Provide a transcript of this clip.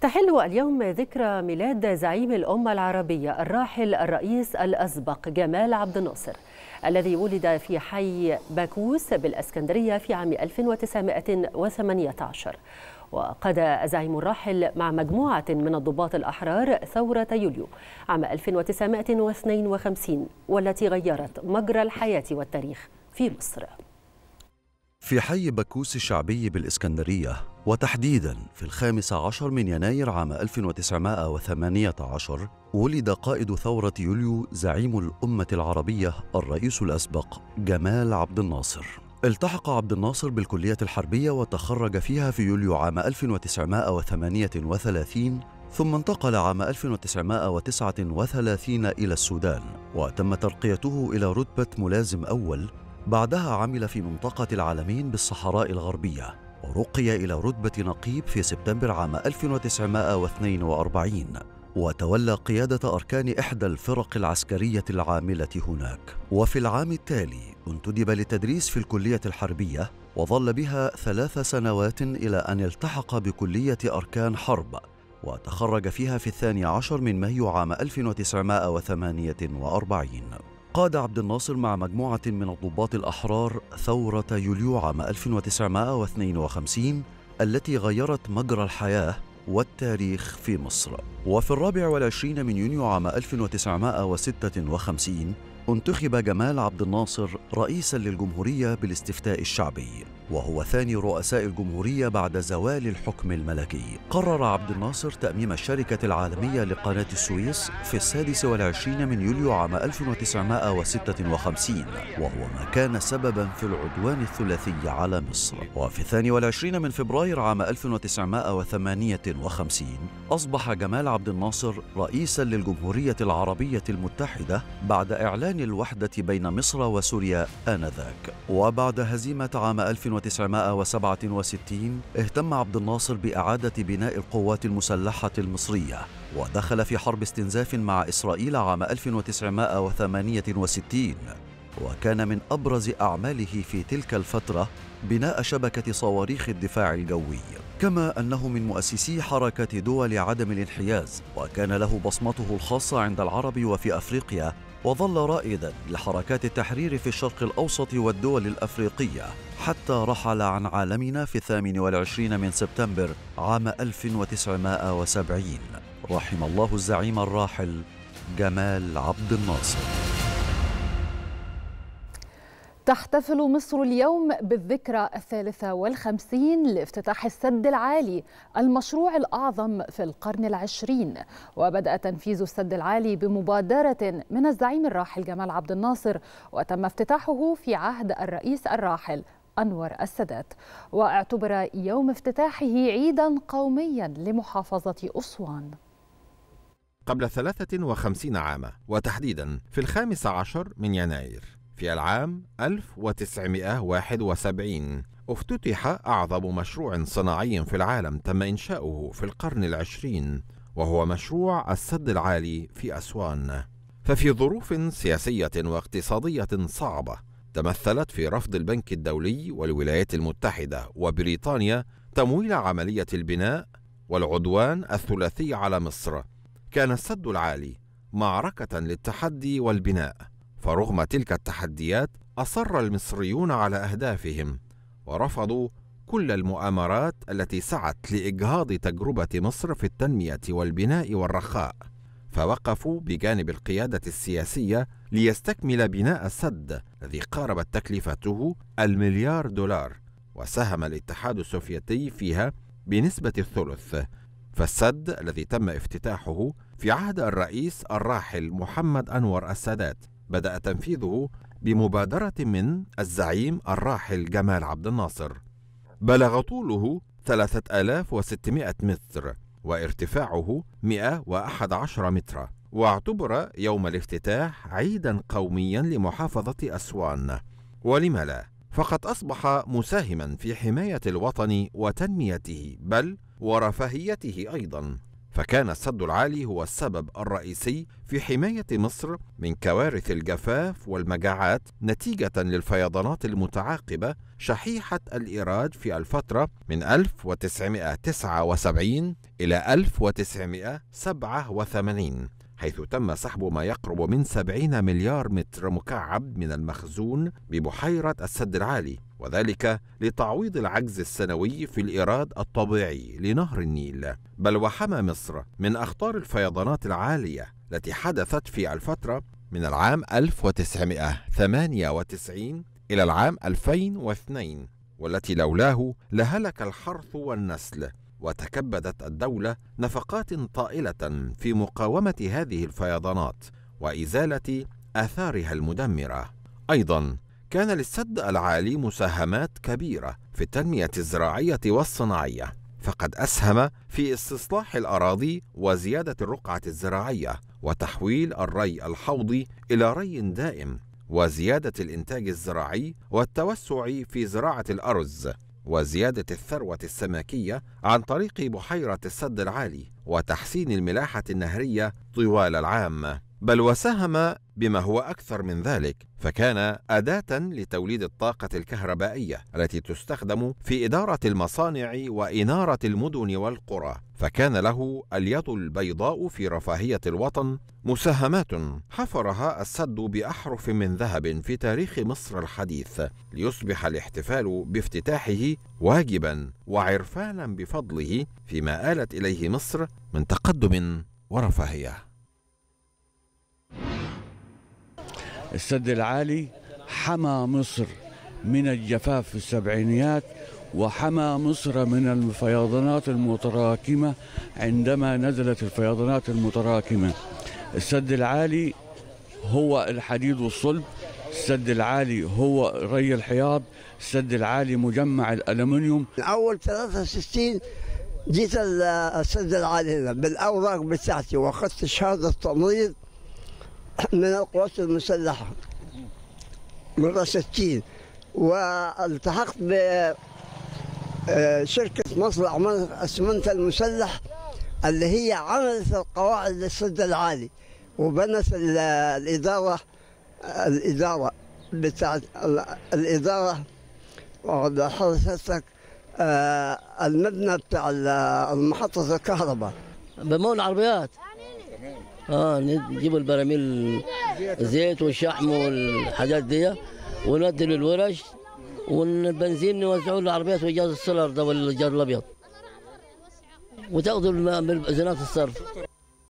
تحل اليوم ذكرى ميلاد زعيم الأمة العربية الراحل الرئيس الأسبق جمال عبد الناصر الذي ولد في حي باكوس بالأسكندرية في عام 1918 وقاد الزعيم الراحل مع مجموعة من الضباط الأحرار ثورة يوليو عام 1952 والتي غيرت مجرى الحياة والتاريخ في مصر في حي بكوس الشعبي بالإسكندرية وتحديدا في الخامس عشر من يناير عام 1918 ولد قائد ثورة يوليو زعيم الأمة العربية الرئيس الأسبق جمال عبد الناصر التحق عبد الناصر بالكلية الحربية وتخرج فيها في يوليو عام 1938 ثم انتقل عام 1939 إلى السودان وتم ترقيته إلى رتبة ملازم أول بعدها عمل في منطقة العالمين بالصحراء الغربية ورقي إلى رتبة نقيب في سبتمبر عام 1942 وتولى قيادة أركان إحدى الفرق العسكرية العاملة هناك وفي العام التالي انتدب للتدريس في الكلية الحربية وظل بها ثلاث سنوات إلى أن التحق بكلية أركان حرب وتخرج فيها في الثاني عشر من مايو عام 1948 قاد عبد الناصر مع مجموعة من الضباط الأحرار ثورة يوليو عام 1952 التي غيرت مجرى الحياة والتاريخ في مصر وفي الرابع والعشرين من يونيو عام 1956 انتخب جمال عبد الناصر رئيسا للجمهورية بالاستفتاء الشعبي وهو ثاني رؤساء الجمهورية بعد زوال الحكم الملكي قرر عبد الناصر تأميم الشركة العالمية لقناة السويس في السادس والعشرين من يوليو عام 1956 وهو ما كان سببا في العدوان الثلاثي على مصر وفي الثاني والعشرين من فبراير عام 1958 أصبح جمال عبد الناصر رئيسا للجمهورية العربية المتحدة بعد إعلان الوحدة بين مصر وسوريا آنذاك وبعد هزيمة عام 1959 1967 اهتم عبد الناصر بإعادة بناء القوات المسلحة المصرية ودخل في حرب استنزاف مع إسرائيل عام 1968 وكان من أبرز أعماله في تلك الفترة بناء شبكة صواريخ الدفاع الجوي كما أنه من مؤسسي حركة دول عدم الانحياز وكان له بصمته الخاصة عند العرب وفي أفريقيا وظل رائدا لحركات التحرير في الشرق الأوسط والدول الأفريقية حتى رحل عن عالمنا في الثامن والعشرين من سبتمبر عام 1970 رحم الله الزعيم الراحل جمال عبد الناصر تحتفل مصر اليوم بالذكرى الثالثة والخمسين لافتتاح السد العالي المشروع الأعظم في القرن العشرين وبدأ تنفيذ السد العالي بمبادرة من الزعيم الراحل جمال عبد الناصر وتم افتتاحه في عهد الرئيس الراحل أنور السادات واعتبر يوم افتتاحه عيدا قوميا لمحافظة أسوان قبل 53 عاما وتحديدا في الخامس عشر من يناير في العام 1971 افتتح أعظم مشروع صناعي في العالم تم إنشاؤه في القرن العشرين وهو مشروع السد العالي في أسوان ففي ظروف سياسية واقتصادية صعبة تمثلت في رفض البنك الدولي والولايات المتحدة وبريطانيا تمويل عملية البناء والعدوان الثلاثي على مصر كان السد العالي معركة للتحدي والبناء فرغم تلك التحديات اصر المصريون على اهدافهم ورفضوا كل المؤامرات التي سعت لاجهاض تجربه مصر في التنميه والبناء والرخاء فوقفوا بجانب القياده السياسيه ليستكمل بناء السد الذي قاربت تكلفته المليار دولار وساهم الاتحاد السوفيتي فيها بنسبه الثلث فالسد الذي تم افتتاحه في عهد الرئيس الراحل محمد انور السادات بدأ تنفيذه بمبادرة من الزعيم الراحل جمال عبد الناصر بلغ طوله 3600 متر وارتفاعه 111 مترا واعتبر يوم الافتتاح عيدا قوميا لمحافظة أسوان ولم لا فقد أصبح مساهما في حماية الوطن وتنميته بل ورفاهيته أيضا فكان السد العالي هو السبب الرئيسي في حماية مصر من كوارث الجفاف والمجاعات نتيجة للفيضانات المتعاقبة شحيحة الإيراد في الفترة من 1979 إلى 1987 حيث تم سحب ما يقرب من 70 مليار متر مكعب من المخزون ببحيرة السد العالي وذلك لتعويض العجز السنوي في الإيراد الطبيعي لنهر النيل بل وحمى مصر من أخطار الفيضانات العالية التي حدثت في الفترة من العام 1998 إلى العام 2002 والتي لولاه لهلك الحرث والنسل وتكبدت الدولة نفقات طائلة في مقاومة هذه الفيضانات وإزالة آثارها المدمرة. أيضا كان للسد العالي مساهمات كبيرة في التنمية الزراعية والصناعية، فقد أسهم في استصلاح الأراضي وزيادة الرقعة الزراعية وتحويل الري الحوضي إلى ري دائم وزيادة الإنتاج الزراعي والتوسع في زراعة الأرز وزيادة الثروة السمكية عن طريق بحيرة السد العالي وتحسين الملاحة النهرية طوال العام بل وساهم بما هو أكثر من ذلك فكان أداة لتوليد الطاقة الكهربائية التي تستخدم في إدارة المصانع وإنارة المدن والقرى فكان له اليد البيضاء في رفاهية الوطن مساهمات حفرها السد بأحرف من ذهب في تاريخ مصر الحديث ليصبح الاحتفال بافتتاحه واجبا وعرفانا بفضله فيما آلت إليه مصر من تقدم ورفاهيه السد العالي حمى مصر من الجفاف في السبعينيات وحمى مصر من الفيضانات المتراكمة عندما نزلت الفيضانات المتراكمة السد العالي هو الحديد والصلب السد العالي هو ري الحياض السد العالي مجمع الألمنيوم أول 63 جيت السد العالي هنا بالأوراق بتاعتي وأخذت شهادة تمريض من القوات المسلحة مرة 60 والتحقت بشركة آه، مصنع أسمنت المسلح اللي هي عملت القواعد للسد العالي وبنت الإدارة الإدارة بتاعت الإدارة وحضرتك آه، المبنى بتاع محطة الكهرباء بمول العربيات اه نجيب البراميل زيت والشحم والحاجات دي ونودي للورش والبنزين نوزعه للعربيات وجاز السلر ده والجار الابيض وتاخذوا بزنات الصرف